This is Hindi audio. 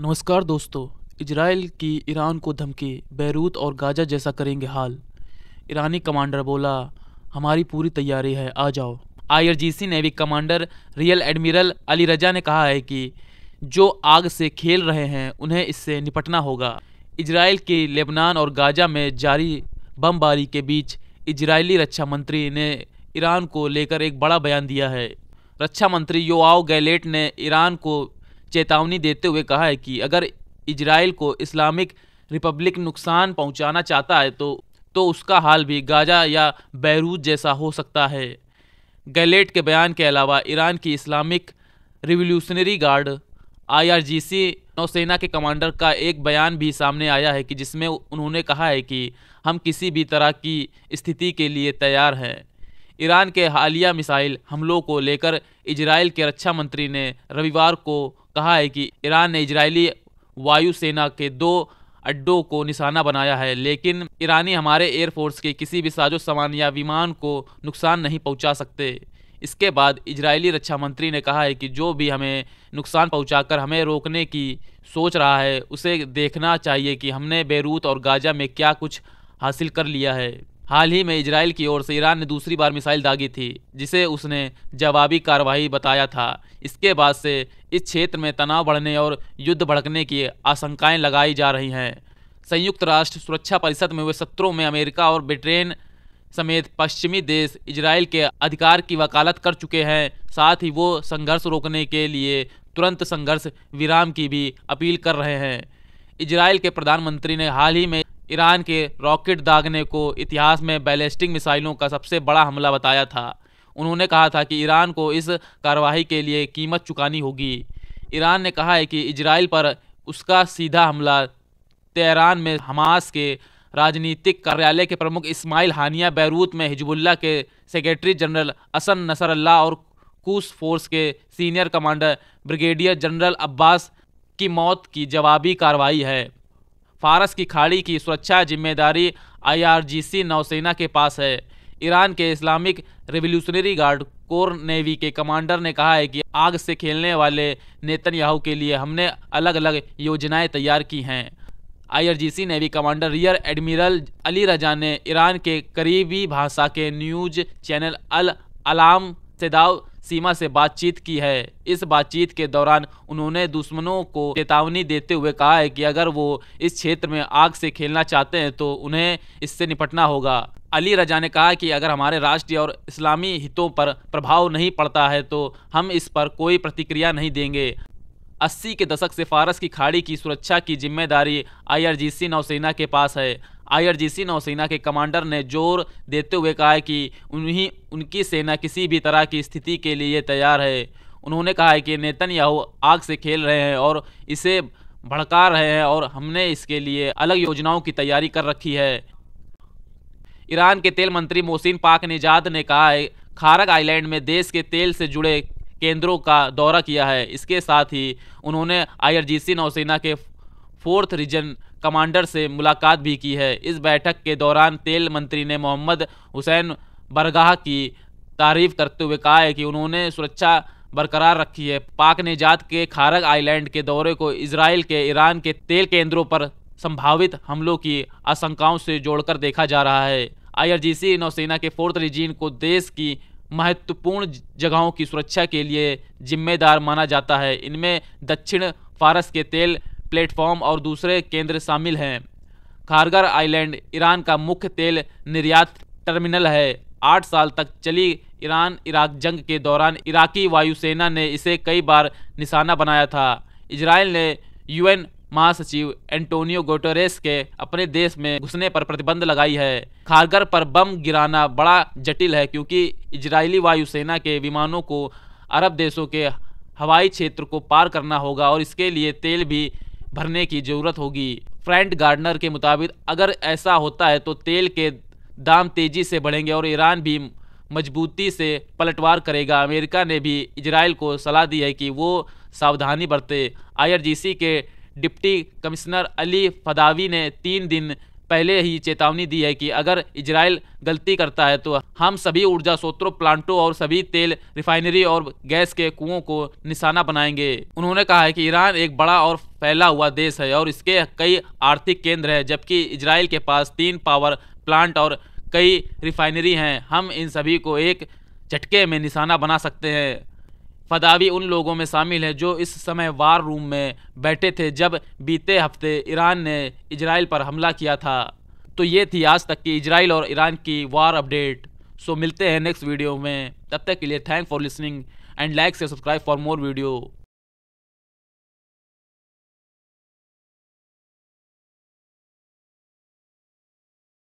नमस्कार दोस्तों इजराइल की ईरान को धमकी बैरूत और गाजा जैसा करेंगे हाल ईरानी कमांडर बोला हमारी पूरी तैयारी है आ जाओ IRGC navy commander real admiral Ali Reza ने कहा है कि जो आग से खेल रहे हैं उन्हें इससे निपटना होगा इजराइल के लेबनान और गाजा में जारी बमबारी के बीच इजरायली रक्षा मंत्री ने ईरान को लेकर एक बड़ा बयान दिया है रक्षा मंत्री योआव गैलेट ने ईरान को चेतावनी देते हुए कहा है कि अगर इजराइल को इस्लामिक रिपब्लिक नुकसान पहुंचाना चाहता है तो तो उसका हाल भी गाजा या बैरूत जैसा हो सकता है गैलेट के बयान के अलावा ईरान की इस्लामिक रिवोल्यूशनरी गार्ड आईआरजीसी नौसेना के कमांडर का एक बयान भी सामने आया है कि जिसमें उन्होंने कहा है कि हम किसी भी तरह की स्थिति के लिए तैयार हैं ईरान के हालिया मिसाइल हमलों को लेकर इजराइल के रक्षा मंत्री ने रविवार को कहा है कि ईरान ने इजरायली वायुसेना के दो अड्डों को निशाना बनाया है लेकिन ईरानी हमारे एयरफोर्स के किसी भी साजो सामान या विमान को नुकसान नहीं पहुंचा सकते इसके बाद इजरायली रक्षा मंत्री ने कहा है कि जो भी हमें नुकसान पहुंचाकर हमें रोकने की सोच रहा है उसे देखना चाहिए कि हमने बैरूत और गाजा में क्या कुछ हासिल कर लिया है हाल ही में इसराइल की ओर से ईरान ने दूसरी बार मिसाइल दागी थी जिसे उसने जवाबी कार्रवाई बताया था इसके बाद से इस क्षेत्र में तनाव बढ़ने और युद्ध भड़कने की आशंकाएं लगाई जा रही हैं संयुक्त राष्ट्र सुरक्षा परिषद में हुए सत्रों में अमेरिका और ब्रिटेन समेत पश्चिमी देश इसराइल के अधिकार की वकालत कर चुके हैं साथ ही वो संघर्ष रोकने के लिए तुरंत संघर्ष विराम की भी अपील कर रहे हैं इसराइल के प्रधानमंत्री ने हाल ही में ईरान के रॉकेट दागने को इतिहास में बैलिस्टिक मिसाइलों का सबसे बड़ा हमला बताया था उन्होंने कहा था कि ईरान को इस कार्रवाई के लिए कीमत चुकानी होगी ईरान ने कहा है कि इजराइल पर उसका सीधा हमला तेहरान में हमास के राजनीतिक कार्यालय के प्रमुख इस्माइल हानिया बैरूत में हिजबुल्ला के सेक्रेटरी जनरल असन नसरल्ला और कूस फोर्स के senior commander brigadier general Abbas की मौत की जवाबी कार्रवाई है फारस की खाड़ी की सुरक्षा जिम्मेदारी आईआरजीसी नौसेना के पास है ईरान के Islamic revolutionary guard corps navy के कमांडर ने कहा है कि आग से खेलने वाले नेतन्याहू के लिए हमने अलग अलग योजनाएं तैयार की हैं IRGC navy commander rear admiral Ali Reza ने ईरान के करीबी भाषा के न्यूज चैनल अल अलाम से दाव सीमा से बातचीत की है इस बातचीत के दौरान उन्होंने दुश्मनों को चेतावनी देते हुए कहा है कि अगर वो इस क्षेत्र में आग से खेलना चाहते हैं तो उन्हें इससे निपटना होगा अली रजा ने कहा कि अगर हमारे राष्ट्रीय और इस्लामी हितों पर प्रभाव नहीं पड़ता है तो हम इस पर कोई प्रतिक्रिया नहीं देंगे अस्सी के दशक से फारस की खाड़ी की सुरक्षा की जिम्मेदारी आईआरजीसी नौसेना के पास है आईआरजीसी नौसेना के कमांडर ने जोर देते हुए कहा है कि उन्हीं उनकी सेना किसी भी तरह की स्थिति के लिए तैयार है उन्होंने कहा है कि नेतन याहू आग से खेल रहे हैं और इसे भड़का रहे हैं और हमने इसके लिए अलग योजनाओं की तैयारी कर रखी है ईरान के तेल मंत्री मोहसिन पाक निजाद ने कहा है खारग आइलैंड में देश के तेल से जुड़े केंद्रों का दौरा किया है इसके साथ ही उन्होंने आईआरजीसी नौसेना के फोर्थ रीजन कमांडर से मुलाकात भी की है इस बैठक के दौरान तेल मंत्री ने मोहम्मद हुसैन बरगाह की तारीफ करते हुए कहा है कि उन्होंने सुरक्षा बरकरार रखी है पाक ने जात के खारग आइलैंड के दौरे को इसराइल के ईरान के तेल केंद्रों पर संभावित हमलों की आशंकाओं से जोड़कर देखा जा रहा है आईआरजीसी नौसेना के फोर्थ रिजीन को देश की महत्वपूर्ण जगहों की सुरक्षा के लिए जिम्मेदार माना जाता है इनमें दक्षिण फारस के तेल प्लेटफॉर्म और दूसरे केंद्र शामिल हैं खारगर आइलैंड ईरान का मुख्य तेल निर्यात टर्मिनल है आठ साल तक चली ईरान इराक जंग के दौरान इराकी वायुसेना ने इसे कई बार निशाना बनाया था इसराइल ने यूएन महासचिव एंटोनियो गोटोरेस के अपने देश में घुसने पर प्रतिबंध लगाई है खारगर पर बम गिराना बड़ा जटिल है क्योंकि इजरायली वायुसेना के विमानों को अरब देशों के हवाई क्षेत्र को पार करना होगा और इसके लिए तेल भी भरने की ज़रूरत होगी फ्रैंड गार्डनर के मुताबिक अगर ऐसा होता है तो तेल के दाम तेज़ी से बढ़ेंगे और ईरान भी मजबूती से पलटवार करेगा अमेरिका ने भी इजराइल को सलाह दी है कि वो सावधानी बरते आईआरजीसी के डिप्टी कमिश्नर अली फदावी ने तीन दिन पहले ही चेतावनी दी है कि अगर इसराइल गलती करता है तो हम सभी ऊर्जा स्रोतों प्लांटों और सभी तेल रिफाइनरी और गैस के कुओं को निशाना बनाएंगे उन्होंने कहा है कि ईरान एक बड़ा और फैला हुआ देश है और इसके कई आर्थिक केंद्र हैं जबकि इसराइल के पास तीन पावर प्लांट और कई रिफाइनरी हैं हम इन सभी को एक झटके में निशाना बना सकते हैं फदावी उन लोगों में शामिल है जो इस समय वार रूम में बैठे थे जब बीते हफ्ते ईरान ने इजराइल पर हमला किया था तो ये थी आज तक की इजराइल और ईरान की वार अपडेट सो मिलते हैं नेक्स्ट वीडियो में तब तक के लिए thank for listening and like से सब्सक्राइब फॉर मोर वीडियो